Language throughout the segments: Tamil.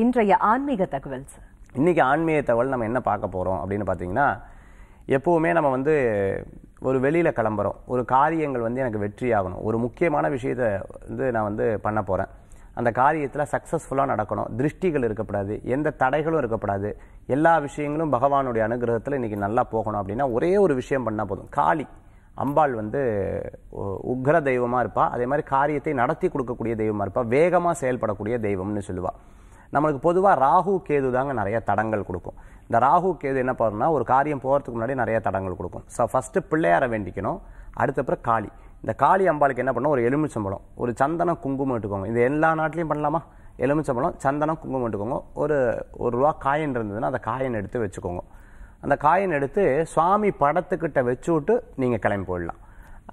இன்றைய ஆன்மீக தகவல் சார் இன்றைக்கி ஆன்மீக தகவல் நம்ம என்ன பார்க்க போகிறோம் அப்படின்னு பார்த்தீங்கன்னா எப்போவுமே நம்ம வந்து ஒரு வெளியில் கிளம்புறோம் ஒரு காரியங்கள் வந்து எனக்கு வெற்றி ஆகணும் ஒரு முக்கியமான விஷயத்தை வந்து நான் வந்து பண்ண போகிறேன் அந்த காரியத்தில் சக்ஸஸ்ஃபுல்லாக நடக்கணும் திருஷ்டிகள் இருக்கக்கூடாது எந்த தடைகளும் இருக்கக்கூடாது எல்லா விஷயங்களும் பகவானுடைய அனுகிரகத்தில் இன்றைக்கி நல்லா போகணும் அப்படின்னா ஒரே ஒரு விஷயம் பண்ணால் போதும் காளி அம்பாள் வந்து உக்ர தெய்வமாக இருப்பாள் அதே மாதிரி காரியத்தை நடத்தி கொடுக்கக்கூடிய தெய்வமாக இருப்பாள் வேகமாக செயல்படக்கூடிய தெய்வம்னு சொல்லுவாள் நம்மளுக்கு பொதுவாக ராகு கேது தாங்க நிறைய தடங்கள் கொடுக்கும் இந்த ராகு கேது என்ன பண்ணுன்னா ஒரு காரியம் போகிறதுக்கு முன்னாடி நிறைய தடங்கள் கொடுக்கும் ஸோ ஃபஸ்ட்டு பிள்ளையாரை வேண்டிக்கணும் அடுத்தப்புறம் காளி இந்த காளி அம்பாளுக்கு என்ன பண்ணணும் ஒரு எலுமிச்சம்பழம் ஒரு சந்தனம் குங்குமம் எடுத்துக்கோங்க இது எல்லா நாட்டிலையும் பண்ணலாமா எலுமிச்சம்பழம் சந்தனம் குங்குமம் எடுத்துக்கோங்க ஒரு ஒரு ரூபா காயின் இருந்ததுன்னா அந்த காயின் எடுத்து வச்சுக்கோங்க அந்த காயின் எடுத்து சுவாமி படத்துக்கிட்ட வச்சு விட்டு நீங்கள் கிளம்பி போயிடலாம்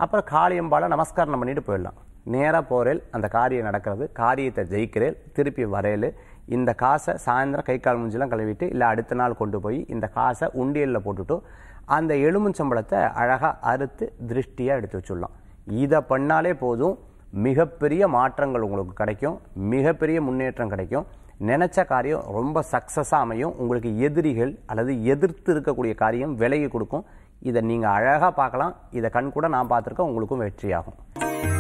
அப்புறம் காளி காளியம்பாலை நமஸ்காரம் பண்ணிவிட்டு போயிடலாம் நேராக போகிறேன் அந்த காரியம் நடக்கிறது காரியத்தை ஜெயிக்கிறேன் திருப்பி வரையல் இந்த காசை சாயந்தரம் கை கால் மூஞ்சிலாம் கழுவிட்டு இல்லை அடுத்த நாள் கொண்டு போய் இந்த காசை உண்டியலில் போட்டுட்டு அந்த எலுமிச்சம்பழத்தை அழகாக அறுத்து திருஷ்டியாக எடுத்து வச்சுடலாம் இதை பண்ணாலே போதும் மிகப்பெரிய மாற்றங்கள் உங்களுக்கு கிடைக்கும் மிகப்பெரிய முன்னேற்றம் கிடைக்கும் நினச்ச காரியம் ரொம்ப சக்ஸஸாக அமையும் உங்களுக்கு எதிரிகள் அல்லது எதிர்த்து இருக்கக்கூடிய காரியம் விலகி கொடுக்கும் இதை நீங்கள் அழகாக பார்க்கலாம் இதை கண் கூட நான் பார்த்துருக்கேன் உங்களுக்கும் வெற்றியாகும்